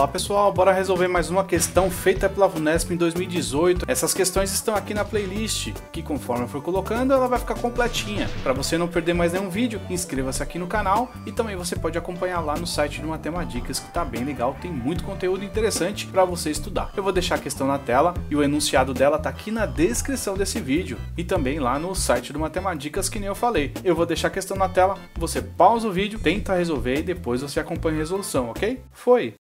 Olá pessoal, bora resolver mais uma questão feita pela VUNESP em 2018. Essas questões estão aqui na playlist, que conforme eu for colocando, ela vai ficar completinha. Para você não perder mais nenhum vídeo, inscreva-se aqui no canal e também você pode acompanhar lá no site do Matemadicas, que está bem legal, tem muito conteúdo interessante para você estudar. Eu vou deixar a questão na tela e o enunciado dela está aqui na descrição desse vídeo e também lá no site do Matemadicas, que nem eu falei. Eu vou deixar a questão na tela, você pausa o vídeo, tenta resolver e depois você acompanha a resolução, ok? Foi!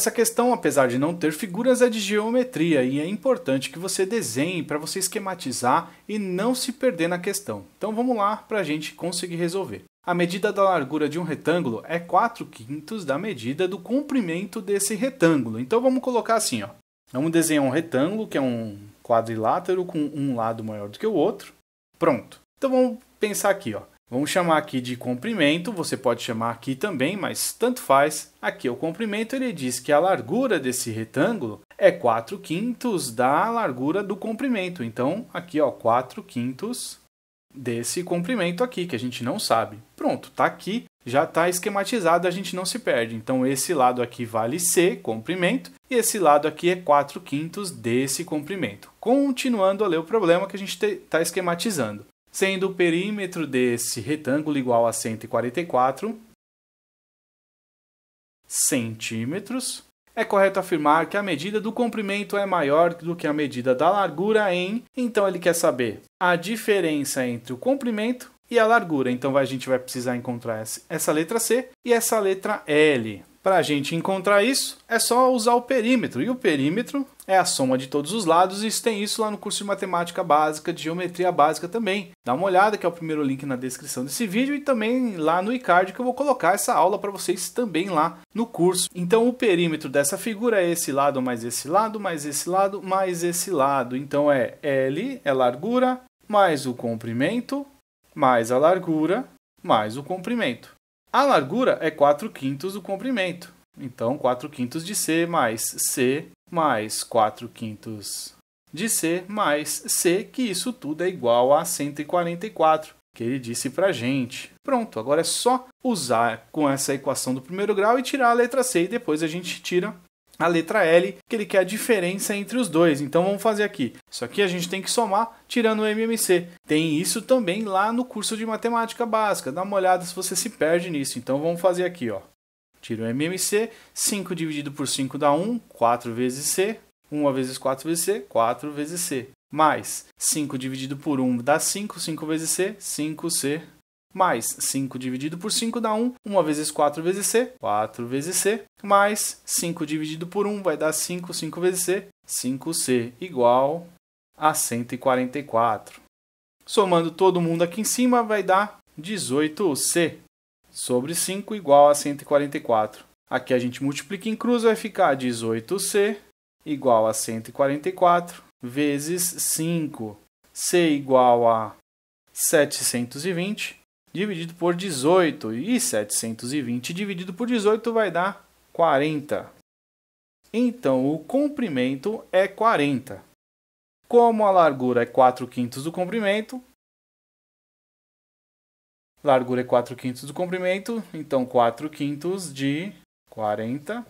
Essa questão, apesar de não ter figuras, é de geometria e é importante que você desenhe para você esquematizar e não se perder na questão. Então vamos lá para a gente conseguir resolver. A medida da largura de um retângulo é 4 quintos da medida do comprimento desse retângulo. Então vamos colocar assim, ó. vamos desenhar um retângulo que é um quadrilátero com um lado maior do que o outro. Pronto. Então vamos pensar aqui, ó. Vamos chamar aqui de comprimento, você pode chamar aqui também, mas tanto faz. Aqui é o comprimento ele diz que a largura desse retângulo é 4 quintos da largura do comprimento. Então, aqui ó, 4 quintos desse comprimento aqui, que a gente não sabe. Pronto, tá aqui, já está esquematizado, a gente não se perde. Então, esse lado aqui vale C, comprimento, e esse lado aqui é 4 quintos desse comprimento. Continuando a ler o problema que a gente está esquematizando sendo o perímetro desse retângulo igual a 144 centímetros. É correto afirmar que a medida do comprimento é maior do que a medida da largura em, então ele quer saber a diferença entre o comprimento e a largura. Então a gente vai precisar encontrar essa letra C e essa letra L. Para a gente encontrar isso, é só usar o perímetro. E o perímetro é a soma de todos os lados, e tem isso lá no curso de matemática básica, de geometria básica também. Dá uma olhada, que é o primeiro link na descrição desse vídeo, e também lá no iCard, que eu vou colocar essa aula para vocês também lá no curso. Então, o perímetro dessa figura é esse lado, mais esse lado, mais esse lado, mais esse lado. Então, é L, é largura, mais o comprimento, mais a largura, mais o comprimento. A largura é 4 quintos o comprimento. Então, 4 quintos de C mais C mais 4 quintos de C mais C, que isso tudo é igual a 144, que ele disse para gente. Pronto, agora é só usar com essa equação do primeiro grau e tirar a letra C e depois a gente tira a letra L, que ele quer a diferença entre os dois. Então vamos fazer aqui. Isso aqui a gente tem que somar tirando o MMC. Tem isso também lá no curso de matemática básica. Dá uma olhada se você se perde nisso. Então vamos fazer aqui, ó. Tira o MMC, 5 dividido por 5 dá 1, 4 vezes C, 1 vezes 4 vezes C, 4 vezes C. Mais 5 dividido por 1 dá 5, 5 vezes C, 5C mais 5 dividido por 5 dá 1, 1 vezes 4 vezes C, 4 vezes C, mais 5 dividido por 1 vai dar 5, 5 vezes C, 5C igual a 144. Somando todo mundo aqui em cima vai dar 18C sobre 5 igual a 144. Aqui a gente multiplica em cruz, vai ficar 18C igual a 144 vezes 5. C igual a 720 dividido por 18. E 720 dividido por 18 vai dar 40. Então, o comprimento é 40. Como a largura é 4 quintos do comprimento, largura é 4 quintos do comprimento, então 4 quintos de 40.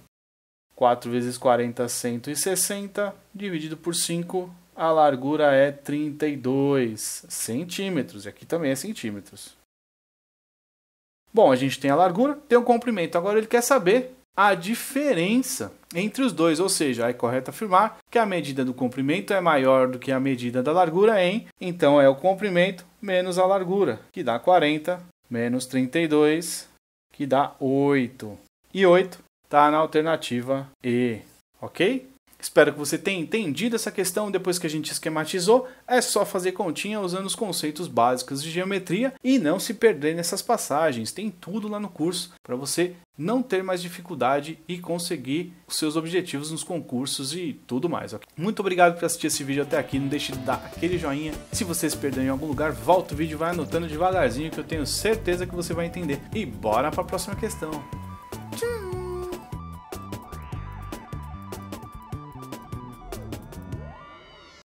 4 vezes 40, 160, é dividido por 5, a largura é 32 centímetros. E aqui também é centímetros. Bom, a gente tem a largura, tem o comprimento. Agora ele quer saber a diferença entre os dois, ou seja, é correto afirmar que a medida do comprimento é maior do que a medida da largura em, então é o comprimento menos a largura, que dá 40, menos 32, que dá 8. E 8 está na alternativa E, ok? Espero que você tenha entendido essa questão depois que a gente esquematizou. É só fazer continha usando os conceitos básicos de geometria e não se perder nessas passagens. Tem tudo lá no curso para você não ter mais dificuldade e conseguir os seus objetivos nos concursos e tudo mais. Okay? Muito obrigado por assistir esse vídeo até aqui. Não deixe de dar aquele joinha. Se você se perdeu em algum lugar, volta o vídeo e vai anotando devagarzinho que eu tenho certeza que você vai entender. E bora para a próxima questão.